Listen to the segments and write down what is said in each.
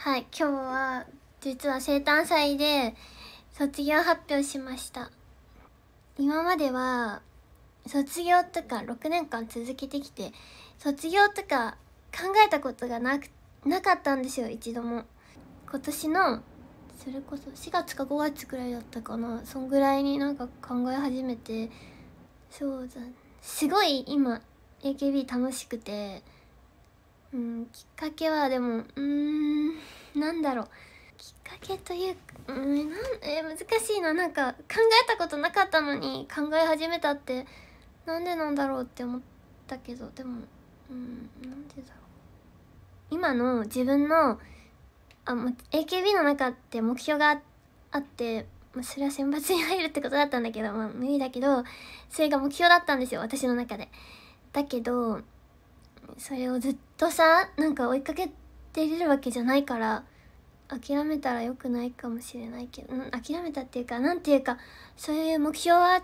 はい今日は実は生誕祭で卒業発表しました今までは卒業とか6年間続けてきて卒業とか考えたことがなくなかったんですよ一度も今年のそれこそ4月か5月くらいだったかなそんぐらいになんか考え始めてそうだすごい今 AKB 楽しくてうんきっかけはでもうんなんだろうきっかけというか、うんなんえ難しいななんか考えたことなかったのに考え始めたってなんでなんだろうって思ったけどでもうんなんでだろう今の自分のあ AKB の中って目標があってまあ、それは選抜に入るってことだったんだけど、まあ、無理だけどそれが目標だったんですよ私の中でだけどそれをずっとさなんか追いかけてるわけじゃないから諦めたら良くないかもしれないけど、諦めたっていうか何ていうかそういう目標は、えー、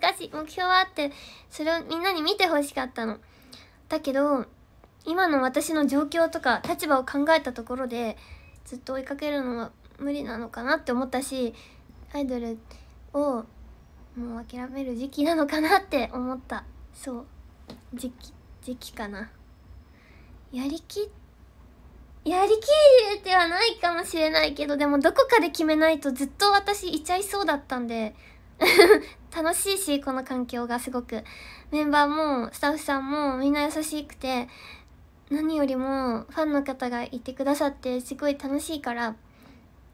難しい目標はあってそれをみんなに見てほしかったの。だけど今の私の状況とか立場を考えたところでずっと追いかけるのは無理なのかなって思ったしアイドルをもう諦める時期なのかなって思ったそう時期。時期かなやりきやりきれてはないかもしれないけどでもどこかで決めないとずっと私いちゃいそうだったんで 楽しいしこの環境がすごくメンバーもスタッフさんもみんな優しくて何よりもファンの方がいてくださってすごい楽しいから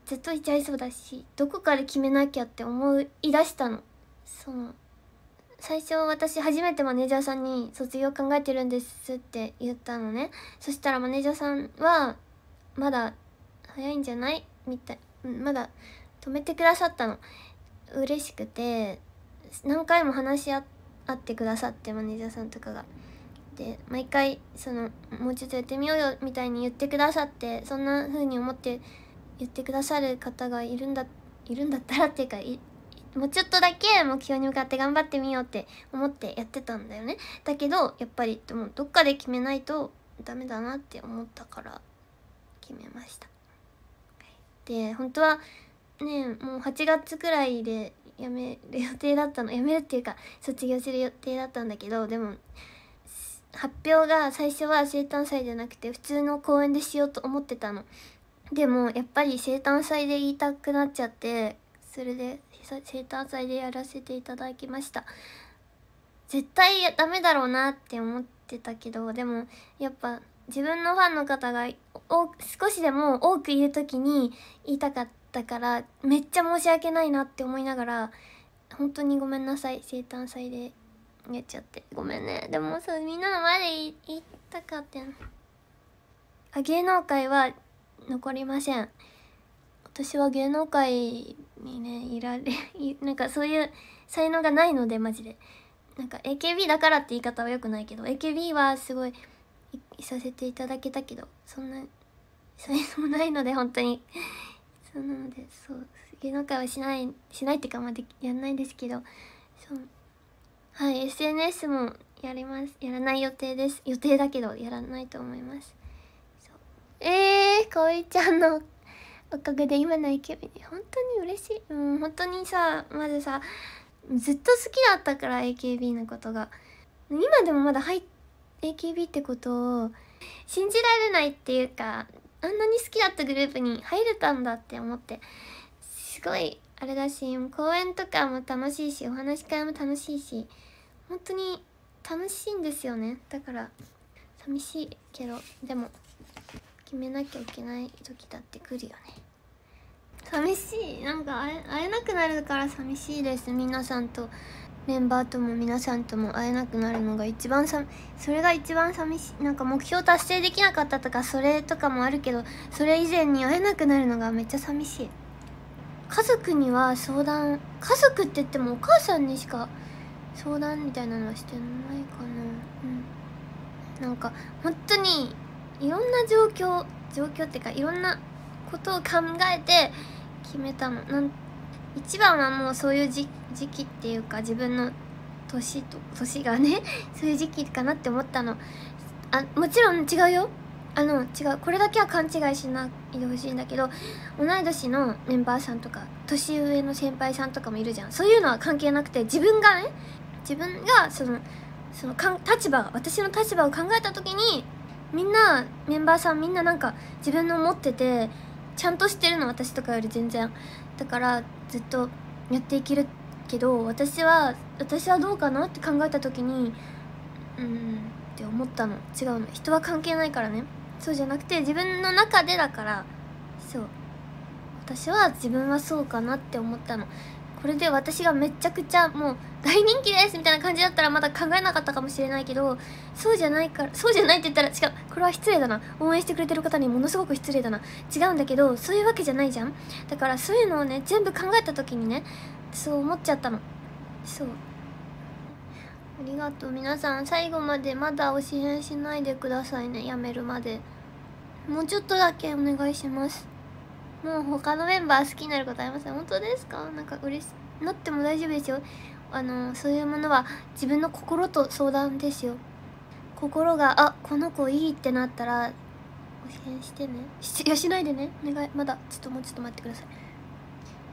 ずっといちゃいそうだしどこかで決めなきゃって思い出したのその最初私初めてマネージャーさんに卒業考えてるんですって言ったのねそしたらマネージャーさんはまだ早いんじゃないみたいまだ止めてくださったの嬉しくて何回も話し合ってくださってマネージャーさんとかがで毎回そのもうちょっとやってみようよみたいに言ってくださってそんな風に思って言ってくださる方がいるんだいるんだったらっていうかいもうちょっとだけ目標に向かって頑張ってみようって思ってやってたんだよねだけどやっぱりでもどっかで決めないとダメだなって思ったから決めましたで本当はねもう8月くらいで辞める予定だったの辞めるっていうか卒業する予定だったんだけどでも発表が最初は生誕祭じゃなくて普通の公演でしようと思ってたのでもやっぱり生誕祭で言いたくなっちゃってそれで生誕祭でやらせていただきました絶対ダメだろうなって思ってたけどでもやっぱ自分のファンの方が少しでも多くいる時に言いたかったからめっちゃ申し訳ないなって思いながら本当にごめんなさい生誕祭でやっちゃってごめんねでもそうみんなの前で言いたかったあ芸能界は残りません私は芸能界にねいられ なんかそういう才能がないのでマジでなんか AKB だからって言い方は良くないけど AKB はすごいいさせていただけたけどそんな才能ないので本当に そうなのでそう芸能界はしないしないってかまでやんないですけどそうはい SNS もやりますやらない予定です予定だけどやらないと思いますえー、かおりちゃんのおかげで今の AKB 本当に嬉しいうん本当にさまずさずっと好きだったから AKB のことが今でもまだ入 AKB ってことを信じられないっていうかあんなに好きだったグループに入れたんだって思ってすごいあれだし公演とかも楽しいしお話し会も楽しいし本当に楽しいんですよねだから寂しいけどでも決めなきゃいけない時だって来るよね寂しいなんか会えなくなるから寂しいです皆さんとメンバーとも皆さんとも会えなくなるのが一番さそれが一番寂しいなんか目標達成できなかったとかそれとかもあるけどそれ以前に会えなくなるのがめっちゃ寂しい家族には相談家族って言ってもお母さんにしか相談みたいなのはしてないかなうんなんか本当にいろんな状況状況っていうかいろんなことを考えて決めたのなん一番はもうそういう時期っていうか自分の年と年がね そういう時期かなって思ったのあもちろん違うよあの違うこれだけは勘違いしないでほしいんだけど同い年のメンバーさんとか年上の先輩さんとかもいるじゃんそういうのは関係なくて自分がね自分がそのそのかん立場私の立場を考えた時にみんなメンバーさんみんななんか自分の持っててちゃんとしてるの私とかより全然だからずっとやっていけるけど私は私はどうかなって考えた時にうんって思ったの違うの人は関係ないからねそうじゃなくて自分の中でだからそう私は自分はそうかなって思ったのこれで私がめちゃくちゃもう大人気ですみたいな感じだったらまだ考えなかったかもしれないけどそうじゃないからそうじゃないって言ったら違うこれは失礼だな応援してくれてる方にものすごく失礼だな違うんだけどそういうわけじゃないじゃんだからそういうのをね全部考えた時にねそう思っちゃったのそうありがとう皆さん最後までまだお支援しないでくださいねやめるまでもうちょっとだけお願いしますもう他のメンバー好きになることありません本当ですかなんか嬉しなっても大丈夫ですよあのそういうものは自分の心と相談ですよ心があこの子いいってなったら応援してねしいやしないでねお願いまだちょっともうちょっと待ってください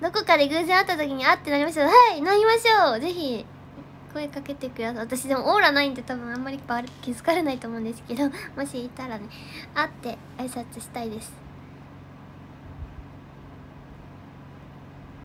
どこかで偶然会った時にあってなりましたはいなりましょうぜひ声かけてください私でもオーラないんで多分あんまり気づかれないと思うんですけどもしいたらね会って挨拶したいです